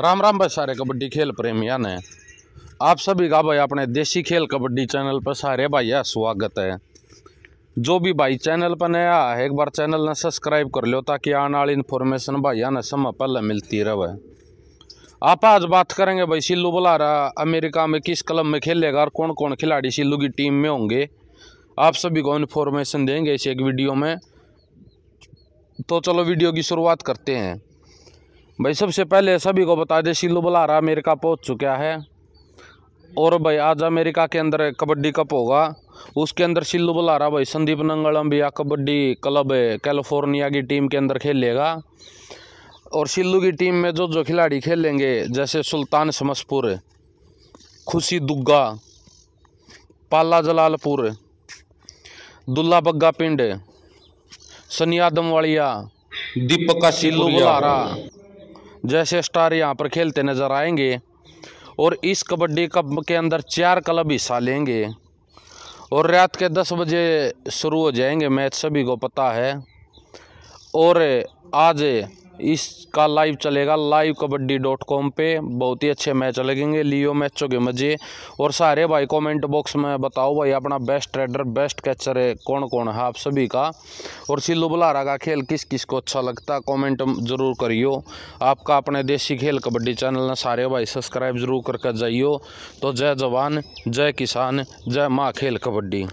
राम राम भाई सारे कबड्डी खेल प्रेमिया ने आप सभी का भाई अपने देसी खेल कबड्डी चैनल पर सारे भाई स्वागत है जो भी भाई चैनल पर नया है एक बार चैनल ने सब्सक्राइब कर लो ताकि आने वाली इन्फॉर्मेशन भाइया ने समय पहले मिलती रहे आप आज बात करेंगे भाई सिल्लू बुलारा अमेरिका में किस क्लब में खेलेगा और कौन कौन खिलाड़ी सिल्लू की टीम में होंगे आप सभी को इन्फॉर्मेशन देंगे इस एक वीडियो में तो चलो वीडियो की शुरुआत करते हैं भाई सबसे पहले सभी को बता दें शिलो बुलारा अमेरिका पहुंच चुका है और भाई आज अमेरिका के अंदर कबड्डी कप होगा उसके अंदर शिल्लू बुलारा भाई संदीप नंगलम नंगलम्बिया कबड्डी क्लब कैलिफोर्निया की टीम के अंदर खेलेगा और शिल्लू की टीम में जो जो खिलाड़ी खेलेंगे जैसे सुल्तान समसपुर खुशी दुग्गा पाला जलालपुर दुल्ला बग्गा पिंड सनिया दमवाड़िया दीपक का शिल्लू बुलारा जैसे स्टार यहाँ पर खेलते नज़र आएंगे और इस कबड्डी कप के अंदर चार क्लब हिस्सा लेंगे और रात के दस बजे शुरू हो जाएंगे मैच सभी को पता है और आज इसका लाइव चलेगा लाइव कबड्डी डॉट कॉम पर बहुत ही अच्छे मैच लगेंगे लियो मैचों के मज़े और सारे भाई कमेंट बॉक्स में बताओ भाई अपना बेस्ट ट्रेडर बेस्ट कैचर है कौन कौन है आप सभी का और सिल्लू बुलारा का खेल किस किस को अच्छा लगता है कॉमेंट ज़रूर करियो आपका अपने देसी खेल कबड्डी चैनल ने सारे भाई सब्सक्राइब ज़रूर करके जाइयो तो जय जवान जय किसान जय माँ खेल कबड्डी